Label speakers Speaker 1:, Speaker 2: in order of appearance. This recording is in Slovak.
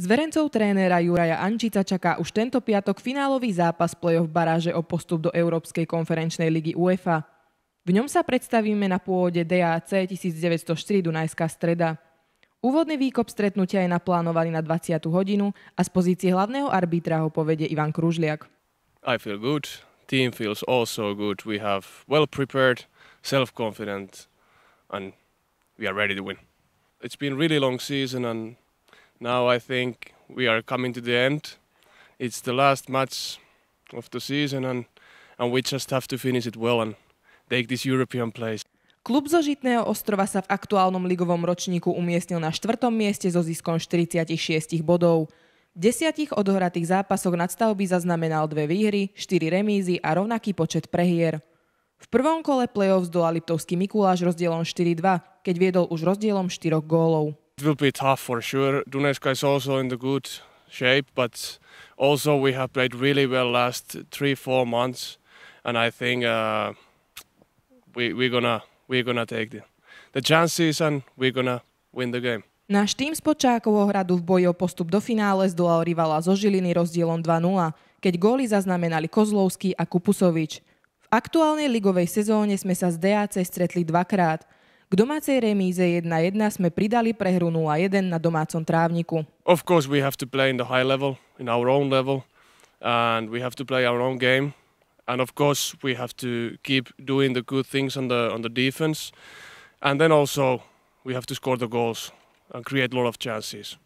Speaker 1: Z verencov trénera Juraja Ančica čaká už tento piatok finálový zápas play-off baráže o postup do Európskej konferenčnej ligy UEFA. V ňom sa predstavíme na pôde DAC 1904 Dunajská streda. Úvodný výkop stretnutia je naplánovaný na 20. hodinu a z pozície hlavného arbitra ho povedie Ivan Kružliak.
Speaker 2: I feel good. Team feels also good. We have well prepared, self-confident and we are ready to win. It's been really long season and Now I think we are coming to the end. It's the last match of the season and and we just have to finish it well and take this European place.
Speaker 1: Klub zo Žitného ostrova sa v aktuálnom ligovom ročníku umiestnil na štvrtom mieste so ziskom 46 bodov. V desiatich odohratých zápasoch nadstavby zaznamenal dve výhry, štyri remízy a rovnaký počet prehier. V prvom kole play-off zdolal Liptovský Mikuláš rozdielom 4-2, keď viedol už rozdielom 4 gólov
Speaker 2: it will be tough for sure. Dunetsk is also in the good shape, but also we have played really well last three four months, and I think uh, we we're gonna we're gonna take the, the chances and we're gonna win the game.
Speaker 1: Náš tým z Počákovho hradu v boji o postup do finále zdolal rivala zo Žiliny rozdielom 2-0, keď góly zaznamenali Kozlovský a Kupusovič. V aktuálnej ligovej sezóne sme sa s DAC stretli dvakrát – k domácej remíze 1-1 sme pridali prehru 0-1 na domácom trávniku.
Speaker 2: Of course we have to play in the high level, in our own level and we have to play our own game and of course we have to keep doing the good things on the on the defense and then also we have to score the goals and create a lot of chances.